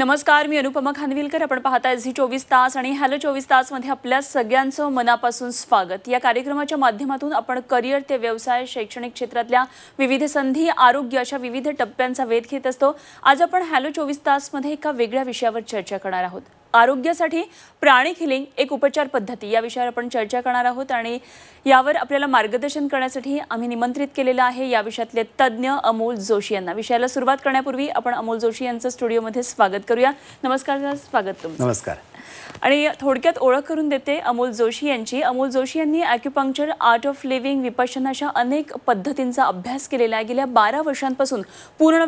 नमस्कार मी अनुपमा खानविलकर आपण पाहताय झी चोवीस तास आणि हॅलो चोवीस तासमध्ये आपल्या सगळ्यांचं मनापासून स्वागत या कार्यक्रमाच्या माध्यमातून आपण करिअर ते व्यवसाय शैक्षणिक क्षेत्रातल्या विविध संधी आरोग्य अशा विविध टप्प्यांचा वेध घेत असतो आज आपण हॅलो चोवीस तासमध्ये एका वेगळ्या विषयावर चर्चा करणार आहोत आरोग्यासाठी प्राणिक हिलिंग एक उपचार पद्धती या विषयावर आपण चर्चा करणार आहोत आणि यावर आपल्याला मार्गदर्शन करण्यासाठी आम्ही निमंत्रित केलेलं आहे या विषयातले तज्ज्ञ अमोल जोशी यांना विषयाला सुरुवात करण्यापूर्वी आपण अमोल जोशी यांचं स्टुडिओमध्ये स्वागत करूया नमस्कार स्वागत तुमचं नमस्कार आणि थोडक्यात ओळख करून देते अमोल जोशी यांची अमोल जोशी यांनी ॲक्युपंक्चर आर्ट ऑफ लिव्हिंग अशा अनेक पद्धतींचा अभ्यास केलेला आहे गेल्या बारा वर्षांपासून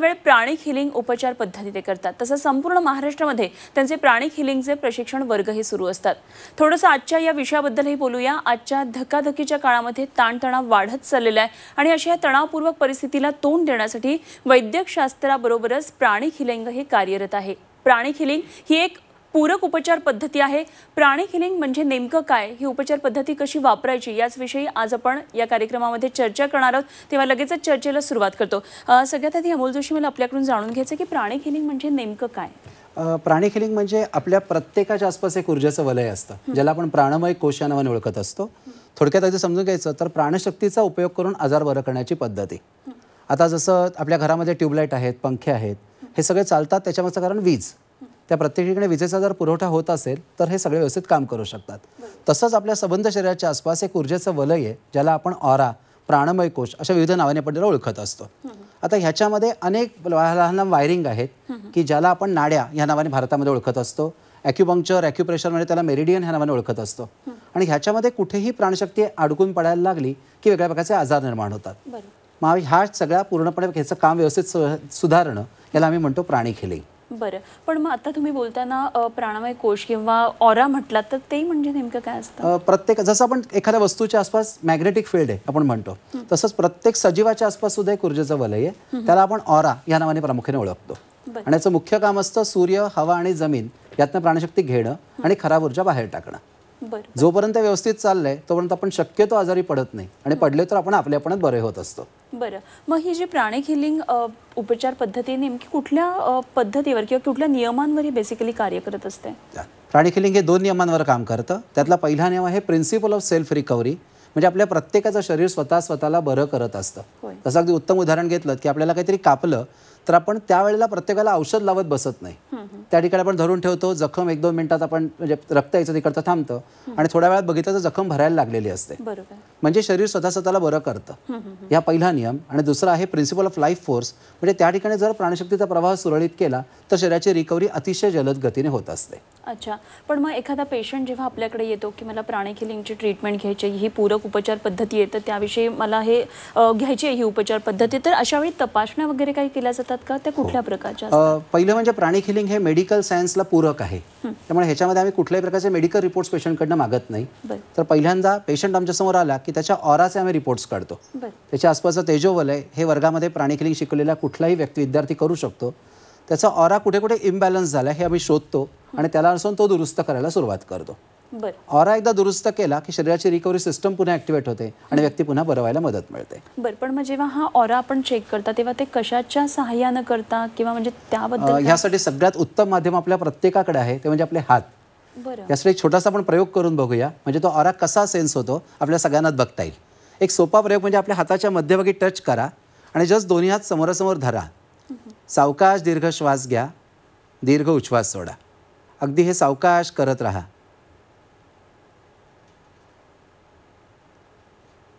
वेळ प्राणिक हिलिंग उपचार पद्धती ते करतात तसंच संपूर्ण महाराष्ट्रामध्ये त्यांचे प्राणिक हिलिंगचे प्रशिक्षण वर्गही सुरू असतात थोडंसं आजच्या या विषयाबद्दलही बोलूया आजच्या धकाधकीच्या काळामध्ये ताणतणाव वाढत चाललेला आहे आणि अशा या तणावपूर्वक परिस्थितीला तोंड देण्यासाठी वैद्यकशास्त्राबरोबरच प्राणिक हिलिंग हे कार्यरत आहे प्राणिक हिलिंग ही एक पूरक उपचार पद्धती आहे प्राणी हिलिंग म्हणजे नेमकं काय ही उपचार पद्धती कशी वापरायची याचविषयी आज आपण या कार्यक्रमामध्ये चर्चा करणार आहोत तेव्हा लगेचच चर्चेला सुरुवात करतो सगळ्यात आधी अमोल जोशी मला आपल्याकडून जाणून घ्यायचं की प्राणी हिलिंग म्हणजे नेमकं काय प्राणी हिलिंग म्हणजे आपल्या प्रत्येकाच्या आसपास एक ऊर्जेचं वलय असतं ज्याला आपण प्राणमय कोशानवाने ओळखत असतो थोडक्यात अगदी समजून घ्यायचं तर प्राणशक्तीचा उपयोग करून आजार बरं करण्याची पद्धती आता जसं आपल्या घरामध्ये ट्यूबलाईट आहेत पंखे आहेत हे सगळे चालतात त्याच्यामागचं कारण वीज त्या प्रत्येक ठिकाणी विजेचा जर पुरवठा होत असेल तर हे सगळे व्यवस्थित काम करू शकतात तसंच आपल्या सबंध शरीराच्या आसपास एक ऊर्जेचं वलय आहे ज्याला आपण ऑरा प्राणमय कोश अशा विविध नावाने पडलेला ओळखत असतो आता ह्याच्यामध्ये अनेक लहान लहान वायरिंग आहेत की ज्याला आपण नाड्या ह्या नावाने भारतामध्ये ओळखत असतो ॲक्युपंक्चर म्हणजे ॲक्युप्रेशर त्याला मेरिडियन ह्या नावाने ओळखत असतो आणि ह्याच्यामध्ये कुठेही प्राणशक्ती अडकून पडायला लागली की वेगळ्या प्रकारचे आजार निर्माण होतात मग ह्या सगळ्या पूर्णपणे ह्याचं काम व्यवस्थित सुधारणं याला आम्ही म्हणतो प्राणी बरं पण मग आता तुम्ही बोलताना प्राणमय कोश किंवा ऑरा म्हटला तर ते म्हणजे नेमकं काय असतं प्रत्येक जसं आपण एखाद्या वस्तूच्या आसपास मॅग्नेटिक फील्ड आहे आपण म्हणतो तसंच प्रत्येक सजीवाच्या आसपास सुद्धा एक ऊर्जेचं वलय आहे त्याला आपण ऑरा या नावाने प्रामुख्याने ओळखतो आणि याचं मुख्य काम असतं सूर्य हवा आणि जमीन यातनं प्राणशक्ती घेणं आणि खराब ऊर्जा बाहेर टाकणं जोपर्यंत व्यवस्थित चाललंय तोपर्यंत आपण शक्यतो आजारी पडत नाही आणि पडले तर आपण आपल्या बरे होत असतो बरं मग ही जी प्राणिक हिलिंग उपचार पद्धती नेमकी कुठल्या पद्धतीवर किंवा कुठल्या नियमांवर बेसिकली कार्य करत असते प्राणिक हिलिंग हे दोन नियमांवर काम करतं त्यातला पहिला नियम आहे प्रिन्सिपल ऑफ सेल्फ रिकव्हरी म्हणजे आपल्या प्रत्येकाचं शरीर स्वतः स्वतःला बरं करत असतं जसं अगदी उत्तम उदाहरण घेतलं की आपल्याला काहीतरी कापलं तर आपण त्यावेळेला प्रत्येकाला औषध लावत बसत नाही त्या ठिकाणी आपण धरून ठेवतो जखम एक दोन मिनिटात आपण म्हणजे रक्त यायचं तिकडचं थांबतं आणि थोड्या वेळात बघितलं तर जखम भरायला लागलेली असते म्हणजे शरीर स्वतः स्वतःला बरं करतं या पहिला नियम आणि दुसरा आहे प्रिन्सिपल ऑफ लाईफ फोर्स म्हणजे त्या ठिकाणी जर प्राणशक्तीचा प्रवाह सुरळीत केला तर शरीराची रिकव्हरी अतिशय जलद गतीने होत असते अच्छा पण मग एखादा पेशंट जेव्हा आपल्याकडे येतो की मला प्राणिक हिलिंगची ट्रीटमेंट घ्यायची ही पूरक उपचार पद्धती आहे तर त्याविषयी मला हे घ्यायची ही उपचार पद्धती तर अशा वेळी तपासण्या वगैरे काही केल्या जातात असतात का त्या हो. कुठल्या प्रकारच्या पहिलं म्हणजे प्राणी हिलिंग हे मेडिकल सायन्सला पूरक आहे त्यामुळे ह्याच्यामध्ये आम्ही कुठल्याही प्रकारचे मेडिकल रिपोर्ट्स पेशंटकडनं मागत नाही तर पहिल्यांदा पेशंट आमच्यासमोर आला की त्याच्या ऑराचे आम्ही रिपोर्ट्स काढतो त्याच्या आसपासचं तेजोवलय हे वर्गामध्ये प्राणिक हिलिंग शिकलेला कुठलाही व्यक्ती विद्यार्थी करू शकतो त्याचा ऑरा कुठे कुठे इम्बॅलन्स झाला हे आम्ही शोधतो आणि त्याला असून तो दुरुस्त करायला सुरुवात करतो ऑरा एकदा दुरुस्त केला की शरीराची रिकव्हरी सिस्टम पुन्हा ऍक्टिव्हेट होते आणि व्यक्ती पुन्हा बरवायला व्हायला मदत मिळते बरं पण मग जेव्हा हा ऑरा आपण चेक करता तेव्हा ते कशाच्या सहाय्यानं करता किंवा म्हणजे त्याबद्दल ह्यासाठी सगळ्यात उत्तम माध्यम आपल्या प्रत्येकाकडे आहे ते म्हणजे आपले हात त्यासाठी एक छोटासा आपण प्रयोग करून बघूया म्हणजे तो ऑरा कसा सेन्स होतो आपल्या सगळ्यांनाच बघता येईल एक सोपा प्रयोग म्हणजे आपल्या हाताच्या मध्यभागी टच करा आणि जस्ट दोन्ही हात समोरासमोर धरा सावकाश दीर्घ श्वास घ्या दीर्घ उच्छ्वास सोडा अगदी हे सावकाश करत राहा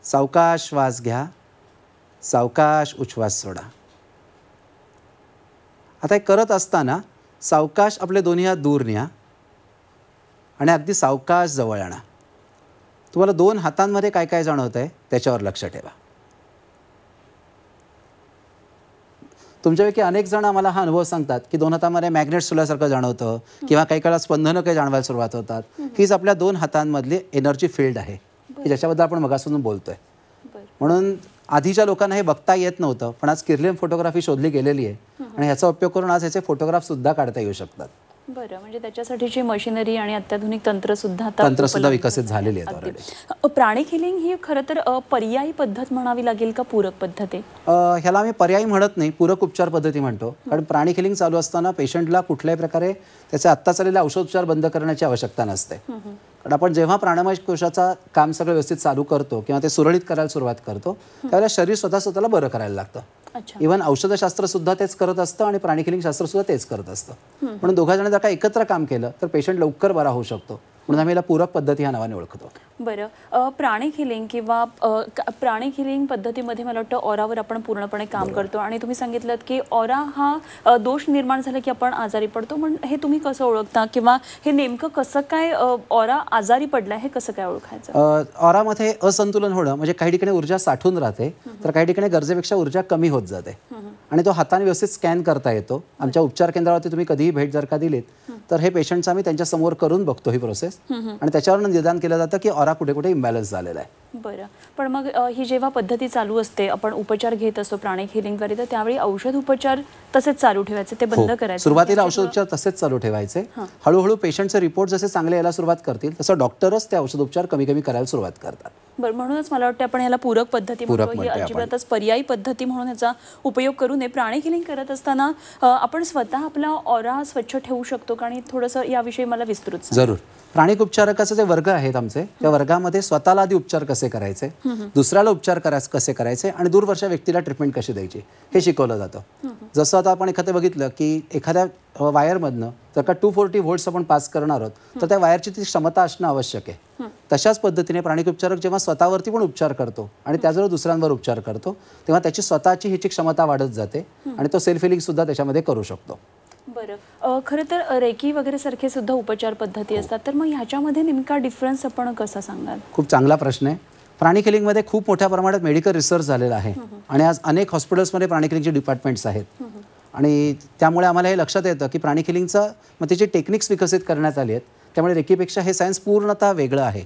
सावकाश श्वास घ्या सावकाश उच्छ्वास सोडा आता हे करत असताना सावकाश आपले दोन्ही हात दूर न्या आणि अगदी सावकाश जवळ आणा तुम्हाला दोन हातांमध्ये काय काय जाणवत आहे त्याच्यावर लक्ष ठेवा तुमच्यापैकी अनेक जण आम्हाला हा अनुभव सांगतात की दोन हातामध्ये मॅग्नेट सुल्यासारखं जाणवतं किंवा काही काळा स्पंदनं काही जाणवायला सुरुवात होतात हीच आपल्या दोन हातांमधली एनर्जी फील्ड आहे की ज्याच्याबद्दल आपण मगासून बोलतोय म्हणून आधीच्या लोकांना हे बघता येत नव्हतं पण आज किर्लिम फोटोग्राफी शोधली गेलेली आहे आणि ह्याचा उपयोग करून आज ह्याचे फोटोग्राफ सुद्धा काढता येऊ शकतात बरं म्हणजे त्याच्यासाठीची मशिनरी आणि अत्याधुनिक तंत्र सुद्धा तंत्र सुद्धा विकसित झालेली आहेत प्राणिक हिलिंग ही खरं तर पर्यायी पद्धत म्हणावी लागेल का पूरक पद्धती ह्याला आम्ही पर्यायी म्हणत नाही पूरक उपचार पद्धती म्हणतो कारण प्राणिक हिलिंग चालू असताना पेशंटला कुठल्याही प्रकारे त्याचे आत्ता चाललेले औषधोपचार बंद करण्याची आवश्यकता नसते कारण आपण जेव्हा प्राणमय कोशाचा काम सगळं व्यवस्थित चालू करतो किंवा ते सुरळीत करायला सुरुवात करतो त्यावेळेला शरीर स्वतः स्वतःला बरं करायला लागतं इवन औषधशास्त्र सुद्धा तेच करत असतं आणि प्राणी शास्त्र सुद्धा तेच करत असतं म्हणून दोघा जण जर का एकत्र काम केलं तर पेशंट लवकर बरा होऊ शकतो म्हणून आम्ही याला पूरक पद्धती ह्या नावाने ओळखतो बरं प्राणिक हिलिंग किंवा प्राणिक हिलिंग पद्धतीमध्ये मला वाटतं ओरावर आपण पूर्णपणे काम करतो आणि तुम्ही सांगितलं की ओरा हा दोष निर्माण झाला की आपण आजारी पडतो पण हे तुम्ही कसं ओळखता किंवा हे नेमकं कसं काय ओरा आजारी पडला हे कसं काय ओळखायचं ऑरामध्ये असंतुलन होणं म्हणजे काही ठिकाणी ऊर्जा साठून राहते तर काही ठिकाणी गरजेपेक्षा ऊर्जा कमी होत जाते आणि तो हाताने व्यवस्थित स्कॅन करता येतो आमच्या उपचार केंद्रावरती तुम्ही कधीही भेट जर का दिलीत तर हे पेशंटचा आम्ही त्यांच्या समोर करून बघतो ही प्रोसेस आणि त्याच्यावर निदान केलं जातं की आरा कुठे कुठे इम्बॅलन्स झालेला आहे बरं पण मग ही जेव्हा पद्धती चालू असते आपण उपचार घेत असतो प्राणिक हिलिंग करीत तर त्यावेळी औषध उपचार तसेच चालू ठेवायचे ते बंद हो. करायचे सुरुवातीला म्हणजे उपचार तसेच चालू ठेवायचे हळूहळू पेशंटचे रिपोर्ट जसे चांगले यायला सुरुवात करतील तसं डॉक्टरच ते उपचार कमी कमी करायला सुरुवात करतात बरं म्हणूनच मला वाटतं आपण याला पूरक पद्धती पूरक अजिबातच पर्यायी पद्धती म्हणून याचा उपयोग करू नये प्राणिक हिलिंग करत असताना आपण स्वतः आपला ऑरा स्वच्छ ठेवू शकतो आणि थोडंसं याविषयी मला विस्तृत जरूर प्राणिक उपचारकाचे जे वर्ग आहेत आमचे त्या वर्गामध्ये स्वतःला आधी उपचार कसे कसे करायचे दुसऱ्याला उपचार करा कसे करायचे आणि दूरवरच्या व्यक्तीला ट्रीटमेंट कशी द्यायची हे शिकवलं जातं जसं आता आपण एखादं बघितलं की एखाद्या वायरमधनं जर का टू फोर्टी व्होल्ट्स आपण पास करणार आहोत तर त्या वायरची ती क्षमता असणं आवश्यक आहे तशाच पद्धतीने उपचारक जेव्हा स्वतःवरती पण उपचार करतो आणि त्याजवळ दुसऱ्यांवर उपचार करतो तेव्हा त्याची स्वतःची ह्याची क्षमता वाढत जाते आणि तो सेल्फ हिलिंग सुद्धा त्याच्यामध्ये करू शकतो बरं खरं तर रेकी वगैरे सारखे सुद्धा उपचार पद्धती असतात तर मग ह्याच्यामध्ये नेमका डिफरन्स आपण कसा सांगाल खूप चांगला प्रश्न आहे प्राणी किलिंगमध्ये खूप मोठ्या प्रमाणात मेडिकल रिसर्च झालेला आहे आणि आज अनेक हॉस्पिटल्समध्ये प्राणी किलिंगचे डिपार्टमेंट्स आहेत आणि त्यामुळे आम्हाला हे लक्षात येतं की प्राणी किलिंगचं मग त्याचे टेक्निक्स विकसित करण्यात आली आहेत त्यामुळे रेकीपेक्षा हे सायन्स पूर्णतः वेगळं आहे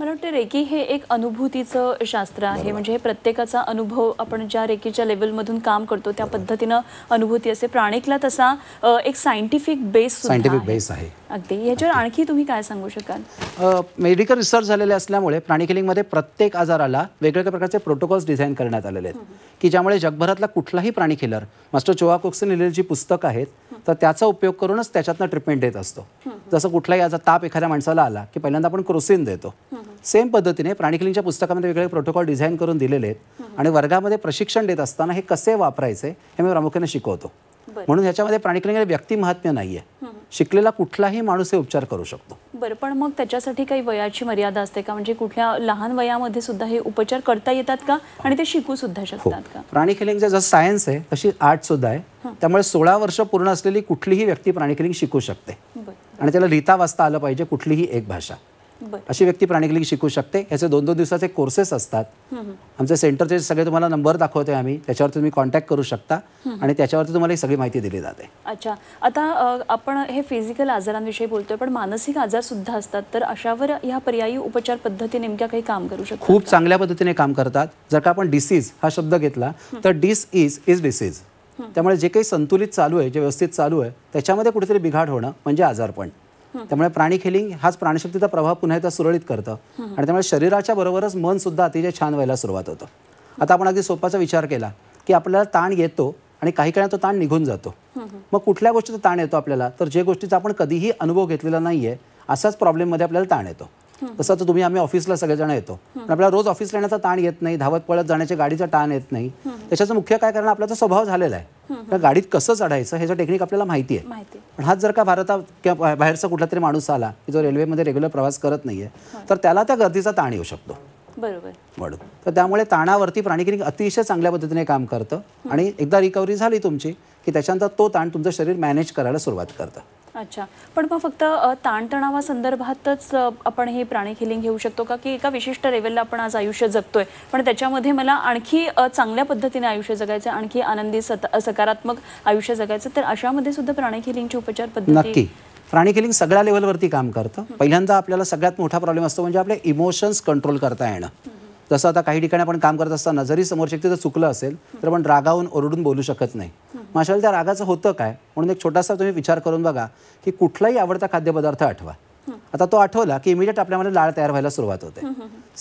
मला वाटतं रेकी हे एक अनुभूतीचं शास्त्र आहे म्हणजे हे प्रत्येकाचा अनुभव आपण ज्या रेकीच्या लेवलमधून काम करतो त्या पद्धतीनं अनुभूती असते प्राणिकला तसा एक सायंटिफिक बेस सायंटिफिक बेस आहे अगदी याच्यावर आणखी तुम्ही काय सांगू शकाल मेडिकल रिसर्च झालेले असल्यामुळे प्राणिकिलिंगमध्ये प्रत्येक आजाराला वेगवेगळ्या प्रकारचे प्रोटोकॉल्स डिझाईन करण्यात आलेले आहेत की ज्यामुळे जगभरातला कुठलाही प्राणी किलर मास्टर चोवा कोक्सन लिहिलेली जी पुस्तकं आहेत तर त्याचा उपयोग करूनच त्याच्यातनं ट्रीटमेंट देत असतो जसं कुठलाही आजार ताप एखाद्या माणसाला आला की पहिल्यांदा आपण क्रोसिन देतो सेम पद्धतीने प्राणिकलिंगच्या पुस्तकामध्ये वेगळे प्रोटोकॉल डिझाईन करून दिलेले आहेत आणि वर्गामध्ये प्रशिक्षण देत असताना हे कसे वापरायचे हे मी प्रामुख्याने शिकवतो म्हणून ह्याच्यामध्ये प्राणिकलिंग व्यक्ती महात्म्य नाहीये शिकलेला कुठलाही माणूस हे उपचार करू शकतो बरं पण मग त्याच्यासाठी काही वयाची मर्यादा असते का म्हणजे कुठल्या लहान वयामध्ये सुद्धा हे उपचार करता येतात का आणि ते शिकू सुद्धा हो. शकतात का प्राणिकलिंग जसं सायन्स आहे तशी आर्ट सुद्धा आहे त्यामुळे सोळा वर्ष पूर्ण असलेली कुठलीही व्यक्ती प्राणिकलिंग शिकू शकते आणि त्याला लिहिता वाचता आलं पाहिजे कुठलीही एक भाषा अशी व्यक्ती प्राणिकलिंग शिकू शकते याचे दोन दोन दिवसाचे कोर्सेस असतात आमचे सेंटरचे सगळे तुम्हाला नंबर दाखवतोय आम्ही त्याच्यावर तुम्ही कॉन्टॅक्ट करू शकता आणि त्याच्यावरती तुम्हाला सगळी माहिती दिली जाते अच्छा आता आपण हे फिजिकल आजारांविषयी बोलतोय पण मानसिक आजार सुद्धा असतात तर अशावर ह्या पर्यायी उपचार पद्धती नेमक्या काही काम करू शकतात खूप चांगल्या पद्धतीने काम करतात जर का आपण डिसीज हा शब्द घेतला तर डिस इज इज डिसीज त्यामुळे जे काही संतुलित चालू आहे जे व्यवस्थित चालू आहे त्याच्यामध्ये कुठेतरी बिघाड होणं म्हणजे आजारपण त्यामुळे प्राणी खेलिंग हाच प्राणशक्तीचा प्रभाव पुन्हा एकदा सुरळीत करतं आणि त्यामुळे शरीराच्या बरोबरच मन सुद्धा अतिशय छान व्हायला सुरुवात होतं आता आपण अगदी सोपाचा विचार केला की आपल्याला ताण येतो आणि काही काळात तो ताण निघून जातो मग कुठल्या गोष्टीचा ताण येतो आपल्याला तर जे गोष्टीचा आपण कधीही अनुभव घेतलेला नाहीये असाच प्रॉब्लेममध्ये आपल्याला ताण येतो तसं तर तुम्ही आम्ही ऑफिसला सगळेजण येतो आपल्याला रोज ऑफिसला येण्याचा ताण येत नाही धावत पळत जाण्याच्या गाडीचा ताण येत नाही त्याच्याचं मुख्य काय कारण आपला स्वभाव झालेला आहे गाडीत कसं चढायचं ह्याचं टेक्निक आपल्याला माहिती आहे पण हाच जर का भारता बाहेरचा कुठला तरी माणूस आला की जो रेल्वेमध्ये रेग्युलर प्रवास करत नाहीये तर त्याला त्या गर्दीचा ताण येऊ शकतो बरोबर तर त्यामुळे ताणावरती प्राणिकिनिक अतिशय चांगल्या पद्धतीने काम करतं आणि एकदा रिकव्हरी झाली तुमची की त्याच्यानंतर तो ताण तुमचं शरीर मॅनेज करायला सुरुवात करतं अच्छा पण मग फक्त ताणतणावासंदर्भातच आपण हे प्राणी खिलिंग घेऊ शकतो का की एका विशिष्ट लेवलला आपण आज आयुष्य जगतोय पण त्याच्यामध्ये मला आणखी चांगल्या पद्धतीने आयुष्य जगायचं आणखी आनंदी सकारात्मक आयुष्य जगायचं तर अशामध्ये सुद्धा प्राणी हिलिंगची उपचार पद्धती नक्की प्राणी खिलिंग सगळ्या लेवलवरती काम करतं पहिल्यांदा आपल्याला सगळ्यात मोठा प्रॉब्लेम असतो म्हणजे आपले इमोशन्स कंट्रोल करता येणं जसं आता काही ठिकाणी आपण काम करत असताना जरी शक्ती जर चुकलं असेल तर आपण रागावून ओरडून बोलू शकत नाही माशाला त्या रागाचं होतं काय म्हणून एक छोटासा तुम्ही विचार करून बघा की कुठलाही आवडता खाद्यपदार्थ आठवा आता तो आठवला की इमिजिएट आपल्यामध्ये लाळ तयार व्हायला सुरुवात होते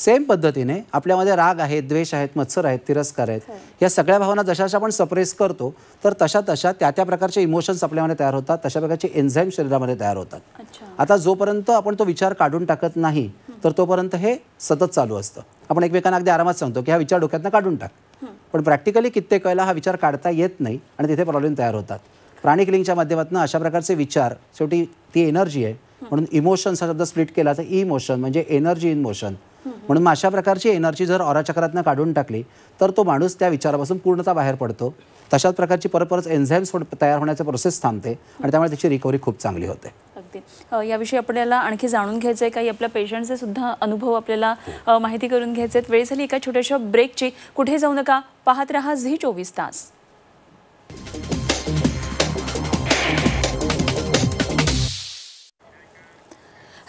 सेम पद्धतीने आपल्यामध्ये राग आहेत द्वेष आहेत मत्सर आहेत तिरस्कार आहेत या सगळ्या भावना जशाशा आपण सप्रेस करतो तर तशा तशा त्या त्या प्रकारचे इमोशन्स आपल्यामध्ये तयार होतात तशा प्रकारचे एन्झाईम शरीरामध्ये तयार होतात आता जोपर्यंत आपण तो विचार काढून टाकत नाही तर तोपर्यंत हे सतत चालू असतं आपण एकमेकांना अगदी आरामात सांगतो की हा विचार डोक्यातनं काढून टाक पण प्रॅक्टिकली कित्येक वेळेला हा विचार काढता येत नाही आणि तिथे प्रॉब्लेम तयार होतात प्राणिक लिंगच्या माध्यमातून अशा प्रकारचे विचार शेवटी ती एनर्जी आहे म्हणून इमोशन्स हा शब्द स्प्लिट केला तर इमोशन म्हणजे एनर्जी इन मोशन म्हणून अशा प्रकारची एनर्जी जर औराचक्रातनं काढून टाकली तर तो माणूस त्या विचारापासून पूर्णतः बाहेर पडतो तशाच प्रकारची परत परत एन्झाईम्स तयार होण्याचा प्रोसेस थांबते आणि त्यामुळे त्याची रिकव्हरी खूप चांगली होते याविषयी आपल्याला आणखी जाणून घ्यायचं आहे काही आपल्या पेशंटचे सुद्धा अनुभव आपल्याला हो. माहिती करून घ्यायचे आहेत वेळ झाली एका छोट्याशा ब्रेकची कुठे जाऊ नका पाहत रहा झी चोवीस तास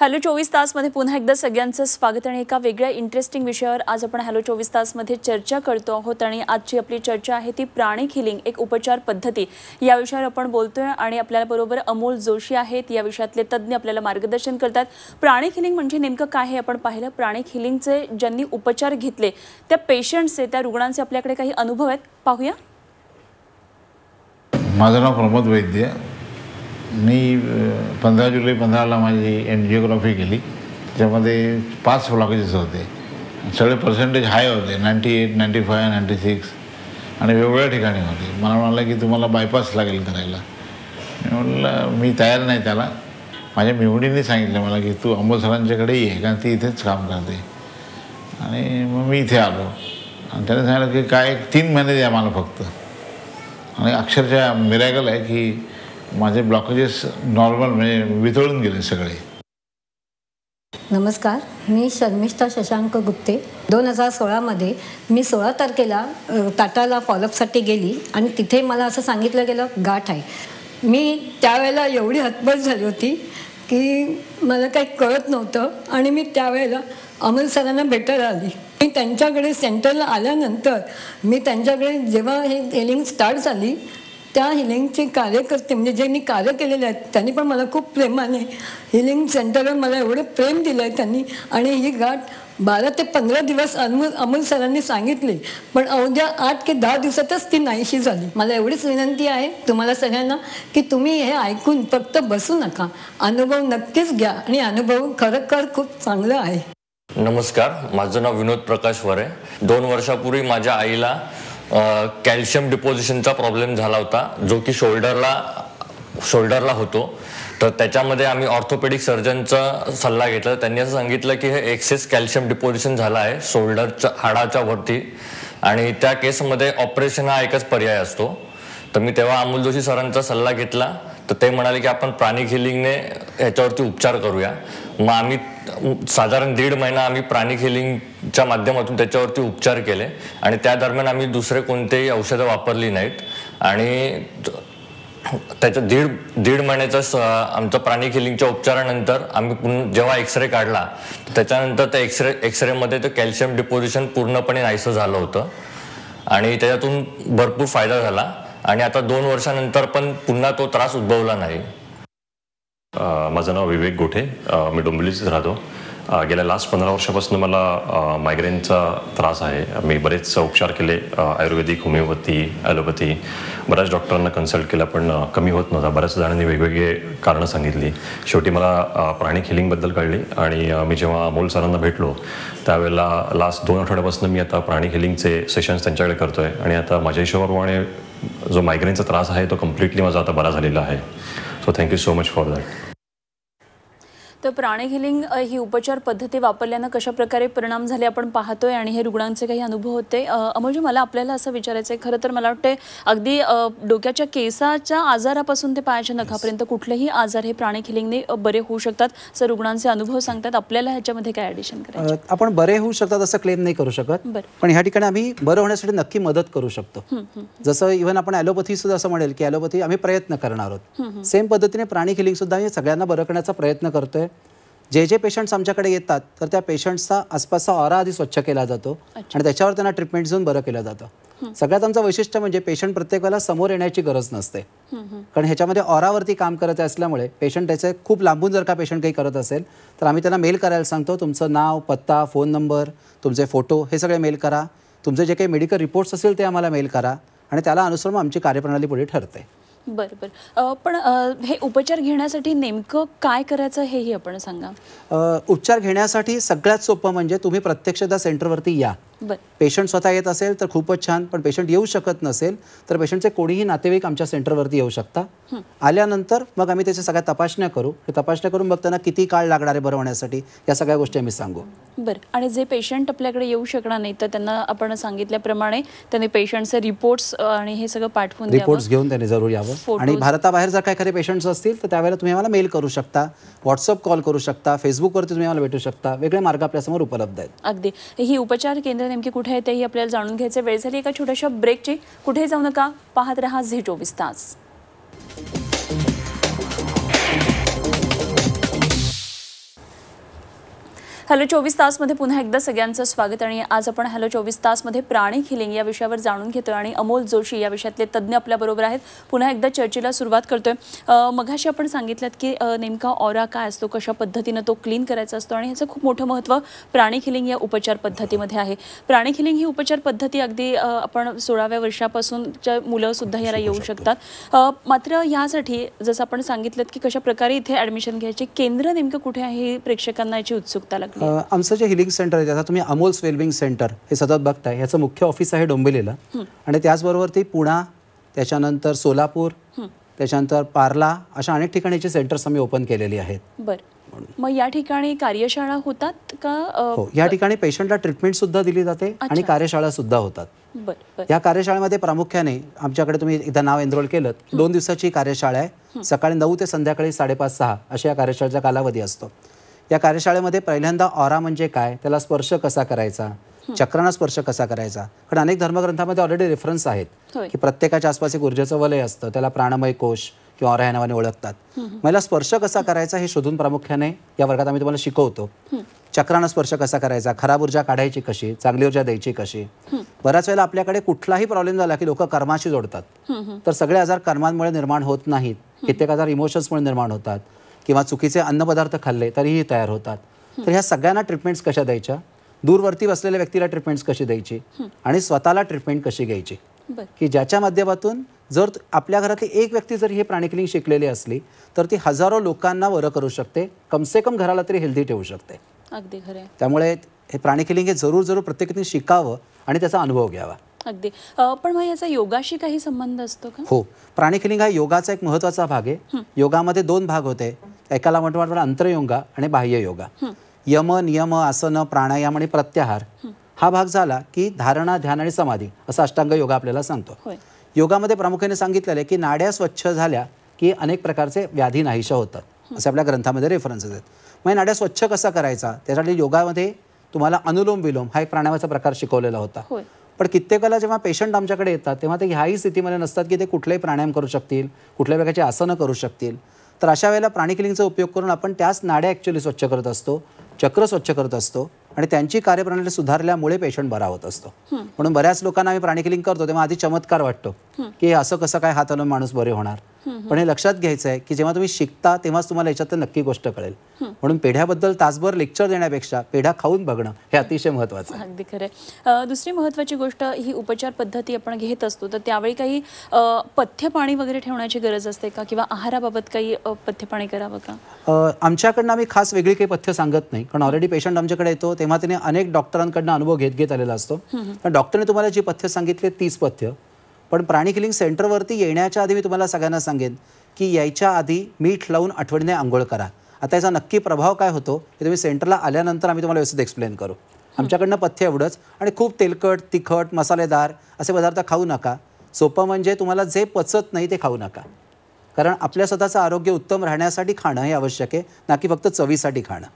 हॅलो चोवीस तासमध्ये पुन्हा एकदा सगळ्यांचं स्वागत आणि एका वेगळ्या इंटरेस्टिंग विषयावर आज आपण हॅलो चोवीस तासमध्ये चर्चा करतो आहोत आणि आजची आपली चर्चा आहे ती प्राणिक हिलिंग एक उपचार पद्धती या विषयावर आपण बोलतोय आणि बरोबर अमोल जोशी आहेत या विषयातले तज्ज्ञ आपल्याला मार्गदर्शन करतात प्राणिक हिलिंग म्हणजे नेमकं काय आहे आपण पाहिलं प्राणिक हिलिंगचे ज्यांनी उपचार घेतले त्या पेशंटचे त्या रुग्णांचे आपल्याकडे काही अनुभव आहेत पाहूया माझं नाव प्रमोद वैद्य मी पंधरा जुलै पंधराला माझी एनजिओग्राफी केली त्याच्यामध्ये पाच ब्लॉकेजेस होते सगळे पर्सेंटेज हाय होते ninety eight ninety five ninety six आणि वेगवेगळ्या ठिकाणी होते मला म्हणाला की तुम्हाला बायपास लागेल करायला मी म्हटलं मी तयार नाही त्याला माझ्या मेवणीने सांगितलं मला की तू अंबोसरांच्याकडे ये कारण ती इथेच काम करते आणि मग मी इथे आलो आणि त्याने सांगितलं की काय तीन महिने द्या मला फक्त आणि अक्षरशः मिरॅगल आहे की माझे ब्लॉकेजेस नॉर्मल म्हणजे वितळून गेले सगळे नमस्कार मी शर्मिष्ठा शशांक गुप्ते दोन हजार सोळामध्ये मी सोळा तारखेला टाटाला फॉलोअपसाठी गेली आणि तिथे मला असं सांगितलं गेलं गाठ आहे मी त्यावेळेला एवढी हतबल झाली होती की मला काही कळत नव्हतं आणि मी त्यावेळेला अमोल सरांना भेटायला आली मी त्यांच्याकडे सेंटरला आल्यानंतर मी त्यांच्याकडे जेव्हा हे ट्रेनिंग स्टार्ट झाली त्या हिलिंगचे कार्यकर्ते म्हणजे जे मी कार्य केलेले आहेत त्यांनी पण मला खूप प्रेमाने हिलिंग सेंटरवर मला एवढं प्रेम दिलं आहे त्यांनी आणि ही गाठ बारा ते पंधरा दिवस अनमोल अमोल सरांनी सांगितली पण अवघ्या आठ ते दहा दिवसातच ती नाहीशी झाली मला एवढीच विनंती आहे तुम्हाला सगळ्यांना की तुम्ही हे ऐकून फक्त बसू नका अनुभव नक्कीच घ्या आणि अनुभव खरखर खूप चांगला आहे नमस्कार माझं नाव विनोद प्रकाश वरे दोन वर्षापूर्वी माझ्या आईला कॅल्शियम डिपोजिशनचा प्रॉब्लेम झाला होता जो की शोल्डरला शोल्डरला होतो तर त्याच्यामध्ये आम्ही ऑर्थोपेडिक सर्जनचा सल्ला घेतला त्यांनी असं सांगितलं की हे एक्सेस कॅल्शियम डिपोजिशन झालं आहे शोल्डरच्या हाडाच्या वरती आणि त्या केसमध्ये ऑपरेशन हा एकच पर्याय असतो तर मी तेव्हा अमोल जोशी सरांचा सल्ला घेतला तर ते म्हणाले की आपण प्राणिक हिलिंगने ह्याच्यावरती उपचार करूया मग आम्ही साधारण दीड महिना आम्ही प्राणी हिलिंगच्या माध्यमातून त्याच्यावरती उपचार केले आणि त्या दरम्यान आम्ही दुसरे कोणतेही औषधं वापरली नाहीत आणि त्याच्या दीड दीड महिन्याचा आमचं प्राणिक हिलिंगच्या उपचारानंतर आम्ही पुन्हा जेव्हा एक्सरे काढला त्याच्यानंतर त्या एक्सरे एक्सरेमध्ये ते कॅल्शियम डिपोजिशन पूर्णपणे नाहीसं झालं होतं आणि त्याच्यातून भरपूर फायदा झाला आणि आता दोन वर्षानंतर पण पुन्हा तो त्रास उद्भवला नाही माझं नाव विवेक गोठे मी डोंबिवलीच राहतो गेल्या लास्ट पंधरा वर्षापासून मला मायग्रेनचा त्रास आहे मी बरेच उपचार केले आयुर्वेदिक होमिओपॅथी ॲलोपॅथी बऱ्याच डॉक्टरांना कन्सल्ट केला पण कमी होत नव्हता बऱ्याच जणांनी वेगवेगळे कारणं सांगितली शेवटी मला प्राणिक हिलिंगबद्दल कळली आणि मी जेव्हा अमोल सरांना भेटलो त्यावेळेला लास्ट दोन आठवड्यापासून मी आता प्राणिक हिलिंगचे सेशन्स त्यांच्याकडे करतो आहे आणि आता माझ्या हिशोबाप्रमाणे जो मायग्रेनचा त्रास आहे तो कम्प्लिटली माझा आता बरा झालेला आहे So thank you so much for that. तर प्राणिक हिलिंग ही उपचार पद्धती वापरल्यानं कशा प्रकारे परिणाम झाले आपण पाहतोय आणि हे रुग्णांचे काही अनुभव होते अमोलजी मला आपल्याला असं विचारायचं आहे खरं तर मला वाटते अगदी डोक्याच्या केसाच्या आजारापासून ते पायाच्या नखापर्यंत कुठलेही आजार हे प्राणिक हिलिंगने बरे होऊ शकतात असं रुग्णांचे अनुभव सांगतात आपल्याला ह्याच्यामध्ये काय ॲडिशन करायचं आपण बरे होऊ शकतात असं क्लेम नाही करू शकत पण ह्या ठिकाणी आम्ही बरं होण्यासाठी नक्की मदत करू शकतो जसं इव्हन आपण ॲलोपथी सुद्धा असं म्हणेल की ॲलोपथी आम्ही प्रयत्न करणार आहोत सेम पद्धतीने प्राणी हिलिंग सुद्धा आम्ही सगळ्यांना बरं करण्याचा प्रयत्न करतोय जे जे पेशंट्स आमच्याकडे येतात तर त्या पेशंट्सचा आसपासचा ऑरा आधी स्वच्छ केला जातो आणि त्याच्यावर त्यांना ट्रीटमेंट देऊन बरं केलं जातं सगळ्यात आमचं वैशिष्ट्य म्हणजे पेशंट प्रत्येकाला समोर येण्याची गरज नसते कारण ह्याच्यामध्ये ऑरावरती काम करत असल्यामुळे पेशंट त्याचे खूप लांबून जर का पेशंट काही करत असेल तर आम्ही त्यांना मेल करायला सांगतो तुमचं नाव पत्ता फोन नंबर तुमचे फोटो हे सगळे मेल करा तुमचे जे काही मेडिकल रिपोर्ट्स असेल ते आम्हाला मेल करा आणि त्याला अनुसरून आमची कार्यप्रणाली पुढे ठरते बरं बरं पण हे उपचार घेण्यासाठी नेमकं काय करायचं हेही आपण सांगा उपचार घेण्यासाठी सगळ्यात सोपं म्हणजे तुम्ही त्या सेंटरवरती या पेशंट स्वतः येत असेल तर खूपच छान पण पेशंट येऊ शकत नसेल तर पेशंटचे कोणीही नातेवाईक आमच्या सेंटरवरती येऊ शकता आल्यानंतर मग आम्ही त्याच्या सगळ्या तपासण्या करू तपासण्या करून मग त्यांना किती काळ लागणार आहे बरं होण्यासाठी या सगळ्या गोष्टी आम्ही सांगू बरं आणि जे पेशंट आपल्याकडे येऊ शकणार नाही तर त्यांना आपण सांगितल्याप्रमाणे त्यांनी पेशंटचे रिपोर्ट्स आणि हे सगळं पाठवून रिपोर्ट्स घेऊन त्यांनी जरूर यावं आणि भारताबाहेर जर काही खरे पेशंट्स असतील तर त्यावेळेला तुम्ही आम्हाला मेल करू शकता व्हॉट्सअप कॉल करू शकता फेसबुकवरती तुम्ही आम्हाला भेटू शकता वेगळे मार्ग आपल्यासमोर उपलब्ध आहेत अगदी ही उपचार केंद्र नेमकी कुठे आहे तेही आपल्याला जाणून घ्यायचे वेळ झाली एका छोट्याशा ब्रेकची कुठे जाऊ नका पाहत राहा झी चोवीस तास हॅलो चोवीस तासमध्ये पुन्हा एकदा सगळ्यांचं स्वागत आणि आज आपण हॅलो चोवीस तासमध्ये प्राणी हिलिंग या विषयावर जाणून घेतोय आणि अमोल जोशी या विषयातले तज्ज्ञ आपल्याबरोबर आहेत पुन्हा एकदा चर्चेला सुरुवात करतोय मघाशी आपण सांगितलं की नेमका ऑरा काय असतो कशा पद्धतीनं तो क्लीन करायचा असतो आणि ह्याचं खूप मोठं महत्त्व प्राणी हिलिंग या उपचार पद्धतीमध्ये आहे प्राणी हिलिंग ही उपचार पद्धती अगदी आपण सोळाव्या वर्षापासूनच्या मुलंसुद्धा याला येऊ शकतात मात्र यासाठी जसं आपण सांगितलं की कशा प्रकारे इथे ॲडमिशन घ्यायची केंद्र नेमकं कुठे आहे हे प्रेक्षकांना याची उत्सुकता लागली आमचं जे हिलिंग सेंटर आहे त्याचा तुम्ही अमोल वेलबिंग सेंटर हे सतत बघताय ह्याचं मुख्य ऑफिस आहे डोंबिवलीला आणि त्याचबरोबर ते पुणा त्याच्यानंतर सोलापूर त्याच्यानंतर पार्ला अशा अनेक ठिकाणीची सेंटर्स आम्ही ओपन केलेली आहेत बरं मग या ठिकाणी कार्यशाळा होतात का हो या ठिकाणी पेशंटला ट्रीटमेंट सुद्धा दिली जाते आणि कार्यशाळा सुद्धा होतात या कार्यशाळेमध्ये प्रामुख्याने आमच्याकडे तुम्ही एकदा नाव एनरोल केलं दोन दिवसाची कार्यशाळा आहे सकाळी नऊ ते संध्याकाळी साडेपाच सहा अशा या कार्यशाळेचा कालावधी असतो या कार्यशाळेमध्ये पहिल्यांदा ऑरा म्हणजे काय त्याला स्पर्श कसा करायचा चक्रांना स्पर्श कसा करायचा कारण अनेक धर्मग्रंथामध्ये ऑलरेडी रेफरन्स आहेत की प्रत्येकाच्या आसपास एक ऊर्जेचं वलय असतं त्याला प्राणमय कोश किंवा ऑरा या नावाने ओळखतात मला स्पर्श कसा करायचा हे शोधून प्रामुख्याने या वर्गात आम्ही तुम्हाला शिकवतो चक्रांना स्पर्श कसा करायचा खराब ऊर्जा काढायची कशी चांगली ऊर्जा द्यायची कशी बऱ्याच वेळेला आपल्याकडे कुठलाही प्रॉब्लेम झाला की लोक कर्माशी जोडतात तर सगळे आजार कर्मांमुळे निर्माण होत नाहीत कित्येक आजार इमोशन्समुळे निर्माण होतात किंवा चुकीचे अन्नपदार्थ खाल्ले तरीही तयार होतात तर ह्या सगळ्यांना ट्रीटमेंट्स कशा द्यायच्या दूरवरती बसलेल्या व्यक्तीला ट्रीटमेंट्स कशी द्यायची आणि स्वतःला ट्रीटमेंट कशी घ्यायची की ज्याच्या माध्यमातून जर आपल्या घरातली एक व्यक्ती जर हे प्राणिकलिंग शिकलेली असली तर ती हजारो लोकांना वर करू शकते कमसे कम घराला तरी हेल्दी ठेवू शकते अगदी खरे त्यामुळे हे प्राणिकलिंग हे जरूर जरूर प्रत्येकाने शिकावं आणि त्याचा अनुभव घ्यावा अगदी पण मग याचा योगाशी काही संबंध असतो का हो प्राणिकलिंग हा योगाचा एक महत्वाचा भाग आहे योगामध्ये दोन भाग होते एकाला म्हणतो आपण अंतरयोगा आणि योगा यम नियम आसन प्राणायाम आणि प्रत्याहार हा भाग झाला की धारणा ध्यान आणि समाधी असा अष्टांग योगा आपल्याला सांगतो योगामध्ये प्रामुख्याने सांगितलेलं आहे की नाड्या स्वच्छ झाल्या की अनेक प्रकारचे व्याधी नाहीशा होतात असे आपल्या ग्रंथामध्ये रेफरन्सेस आहेत मग नाड्या स्वच्छ कसा करायचा त्यासाठी योगामध्ये तुम्हाला अनुलोम विलोम हा एक प्राणायामाचा प्रकार शिकवलेला होता पण कित्येकाला जेव्हा पेशंट आमच्याकडे येतात तेव्हा ते ह्याही स्थितीमध्ये नसतात की ते कुठलेही प्राणायाम करू शकतील कुठल्या प्रकारची आसनं करू शकतील तर अशा वेळेला प्राणी उपयोग करून आपण त्याच नाड्या ॲक्च्युली स्वच्छ करत असतो चक्र स्वच्छ करत असतो आणि त्यांची कार्यप्रणाली सुधारल्यामुळे पेशंट बरा होत असतो म्हणून बऱ्याच लोकांना आम्ही प्राणी करतो तेव्हा आधी चमत्कार वाटतो की असं कसं काय हात माणूस बरे होणार पण हे लक्षात घ्यायचं आहे की जेव्हा तुम्ही शिकता तेव्हाच तुम्हाला याच्यातलं नक्की गोष्ट कळेल म्हणून पेढ्याबद्दल तासभर लेक्चर देण्यापेक्षा पेढा खाऊन बघणं हे अतिशय महत्वाचं आहे अगदी खरं दुसरी महत्वाची गोष्ट ही उपचार पद्धती आपण घेत असतो तर त्यावेळी काही पथ्य पाणी वगैरे ठेवण्याची गरज असते का किंवा आहाराबाबत काही पथ्य पाणी करावं का आमच्याकडनं आम्ही खास वेगळी काही पथ्य सांगत नाही कारण ऑलरेडी पेशंट आमच्याकडे येतो तेव्हा त्याने अनेक डॉक्टरांकडनं अनुभव घेत घेत आलेला असतो डॉक्टरने तुम्हाला जी पथ्य सांगितली तीच पथ्य पण प्राणी किलिंग सेंटरवरती येण्याच्या आधी मी तुम्हाला सगळ्यांना सांगेन की यायच्या आधी मीठ लावून आठवडीने आंघोळ करा आता याचा नक्की प्रभाव काय होतो हे तुम्ही सेंटरला आल्यानंतर आम्ही तुम्हाला व्यवस्थित एक्सप्लेन करू आमच्याकडनं पथ्य एवढंच आणि खूप तेलकट तिखट मसालेदार असे पदार्थ खाऊ नका सोपं म्हणजे तुम्हाला जे पचत नाही ते खाऊ नका कारण आपल्या स्वतःचं आरोग्य उत्तम राहण्यासाठी खाणं हे आवश्यक आहे ना की फक्त चवीसाठी खाणं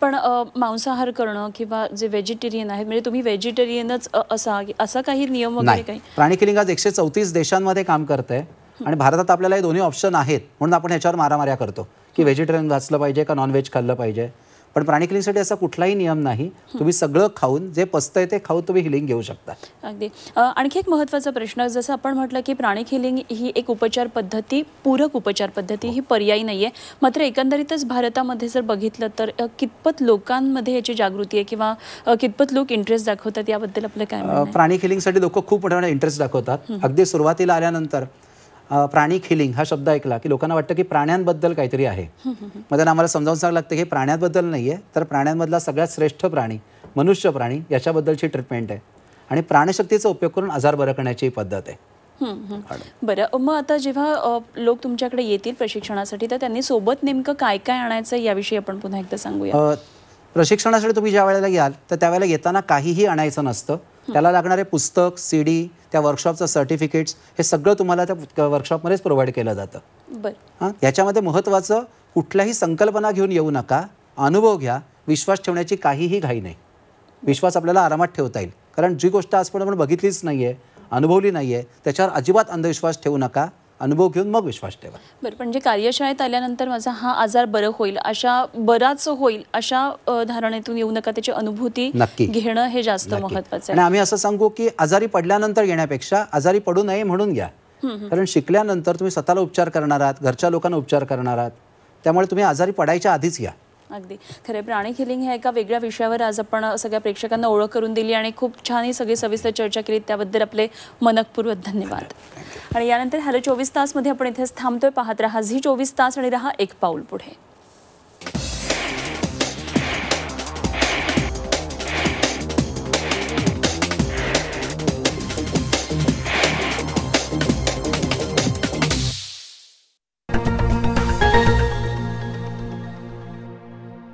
पण मांसाहार करणं किंवा जे व्हेजिटेरियन आहेत म्हणजे तुम्ही व्हेजिटेरियनच असा असा काही नियम वगैरे काही प्राणी आज एकशे चौतीस देशांमध्ये काम करत आहे आणि भारतात आपल्याला हे दोन्ही ऑप्शन आहेत म्हणून आपण ह्याच्यावर मारामाऱ्या करतो की व्हेजिटेरियन वाचलं पाहिजे का नॉनव्हेज खाल्लं पाहिजे पण प्राणिकलिंगसाठी असा कुठलाही नियम नाही तुम्ही सगळं खाऊन जे आहे ते खाऊन तुम्ही हिलिंग घेऊ शकता अगदी आणखी एक महत्त्वाचा प्रश्न जसं आपण म्हटलं की प्राणी हिलिंग ही एक उपचार पद्धती पूरक उपचार पद्धती ही पर्यायी नाही आहे मात्र एकंदरीतच भारतामध्ये जर बघितलं तर कितपत लोकांमध्ये याची जागृती आहे किंवा कितपत लोक इंटरेस्ट दाखवतात याबद्दल आपलं काय प्राणी हिलिंगसाठी लोक खूप मोठ्या इंटरेस्ट दाखवतात अगदी सुरुवातीला आल्यानंतर प्राणी हिलिंग हा शब्द ऐकला की लोकांना वाटतं की प्राण्यांबद्दल काहीतरी आहे मग त्यांना आम्हाला समजावून सांगावं लागतं की प्राण्यांबद्दल नाही आहे तर प्राण्यांमधला सगळ्यात श्रेष्ठ प्राणी मनुष्य प्राणी याच्याबद्दलची ट्रीटमेंट आहे आणि प्राणशक्तीचा उपयोग करून आजार बरं करण्याची पद्धत आहे बरं मग आता जेव्हा लोक तुमच्याकडे येतील प्रशिक्षणासाठी तर त्यांनी सोबत नेमकं काय काय आणायचं याविषयी आपण पुन्हा एकदा सांगूया प्रशिक्षणासाठी तुम्ही ज्या वेळेला याल तर त्यावेळेला येताना काहीही आणायचं नसतं त्याला लागणारे पुस्तक सी डी त्या वर्कशॉपचं सर्टिफिकेट्स हे सगळं तुम्हाला त्या वर्कशॉपमध्येच प्रोव्हाइड केलं जातं हां याच्यामध्ये महत्त्वाचं कुठल्याही संकल्पना घेऊन येऊ नका अनुभव घ्या विश्वास ठेवण्याची काहीही घाई नाही विश्वास आपल्याला आरामात ठेवता येईल कारण जी गोष्ट आजपर्यंत आपण बघितलीच नाही आहे अनुभवली नाही आहे त्याच्यावर अजिबात अंधविश्वास ठेवू नका अनुभव घेऊन मग विश्वास ठेवा बरं पण जे कार्यशाळेत आल्यानंतर माझा हा आजार बरं होईल अशा बराच होईल अशा धारणेतून येऊ नका त्याची अनुभूती नक्की घेणं हे जास्त महत्वाचं आहे आणि आम्ही असं सांगू की आजारी पडल्यानंतर येण्यापेक्षा आजारी पडू नये म्हणून घ्या कारण शिकल्यानंतर तुम्ही स्वतःला उपचार करणार आहात घरच्या लोकांना उपचार करणार आहात त्यामुळे तुम्ही आजारी पडायच्या आधीच घ्या अगदी खरे प्राणी हिलिंग ह्या एका वेगळ्या विषयावर आज आपण सगळ्या प्रेक्षकांना ओळख करून दिली आणि खूप छान ही सगळी सविस्तर चर्चा केली त्याबद्दल आपले मनकपूर्वक धन्यवाद आणि यानंतर हॅलो चोवीस तासमध्ये आपण इथेच थांबतोय पाहत राहा झी चोवीस तास आणि राहा एक पाऊल पुढे